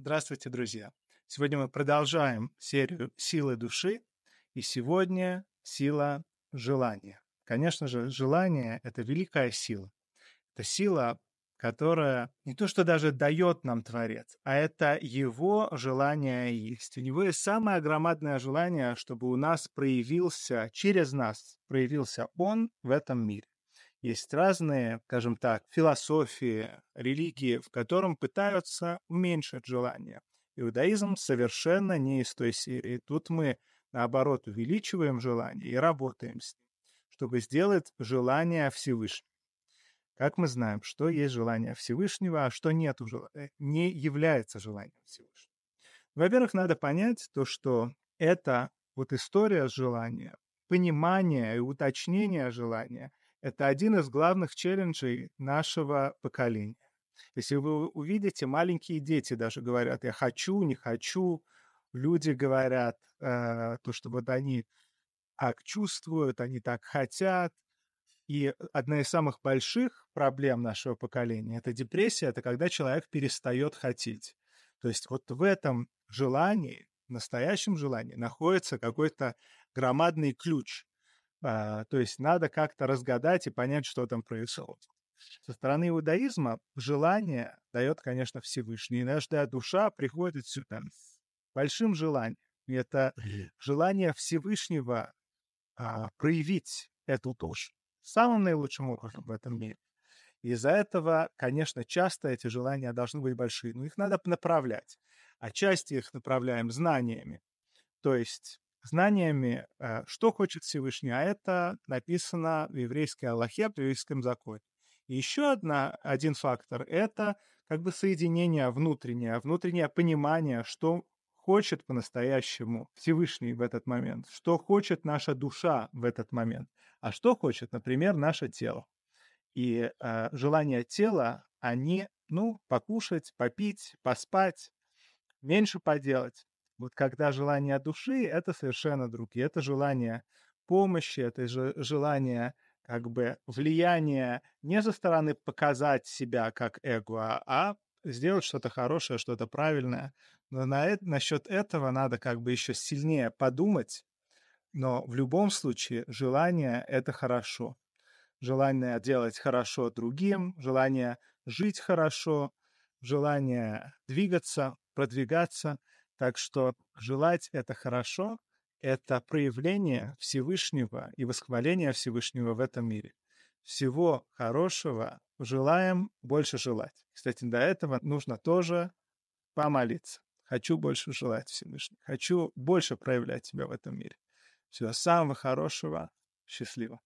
Здравствуйте, друзья! Сегодня мы продолжаем серию «Силы души», и сегодня сила желания. Конечно же, желание – это великая сила. Это сила, которая не то что даже дает нам Творец, а это его желание есть. У него есть самое громадное желание, чтобы у нас проявился, через нас проявился он в этом мире есть разные, скажем так, философии, религии, в котором пытаются уменьшить желание. Иудаизм совершенно не из той серии. Тут мы, наоборот, увеличиваем желание и работаем с ним, чтобы сделать желание Всевышнего. Как мы знаем, что есть желание Всевышнего, а что нет, э, не является желанием Всевышнего. Во-первых, надо понять то, что это вот история желания, понимание и уточнение желания – это один из главных челленджей нашего поколения. Если вы увидите, маленькие дети даже говорят, я хочу, не хочу. Люди говорят э, то, что вот они так чувствуют, они так хотят. И одна из самых больших проблем нашего поколения – это депрессия, это когда человек перестает хотеть. То есть вот в этом желании, настоящем желании, находится какой-то громадный ключ. А, то есть надо как-то разгадать и понять, что там произошло Со стороны иудаизма желание дает, конечно, Всевышний. Иногда душа приходит сюда большим желанием. это желание Всевышнего а, проявить эту душу самым наилучшим образом в этом мире. Из-за этого, конечно, часто эти желания должны быть большие, но их надо направлять. А часть их направляем знаниями. То есть знаниями, э, что хочет Всевышний. А это написано в еврейской Аллахе, в еврейском законе. И еще одна, один фактор – это как бы соединение внутреннее, внутреннее понимание, что хочет по-настоящему Всевышний в этот момент, что хочет наша душа в этот момент, а что хочет, например, наше тело. И э, желания тела, они, ну, покушать, попить, поспать, меньше поделать. Вот когда желание души, это совершенно другие. Это желание помощи, это же желание как бы влияния не со стороны показать себя как эго, а, а сделать что-то хорошее, что-то правильное. Но на это, насчет этого надо как бы еще сильнее подумать. Но в любом случае желание — это хорошо. Желание делать хорошо другим, желание жить хорошо, желание двигаться, продвигаться так что желать — это хорошо, это проявление Всевышнего и восхваление Всевышнего в этом мире. Всего хорошего желаем больше желать. Кстати, до этого нужно тоже помолиться. Хочу больше желать Всевышнего. Хочу больше проявлять себя в этом мире. Всего самого хорошего. Счастливо.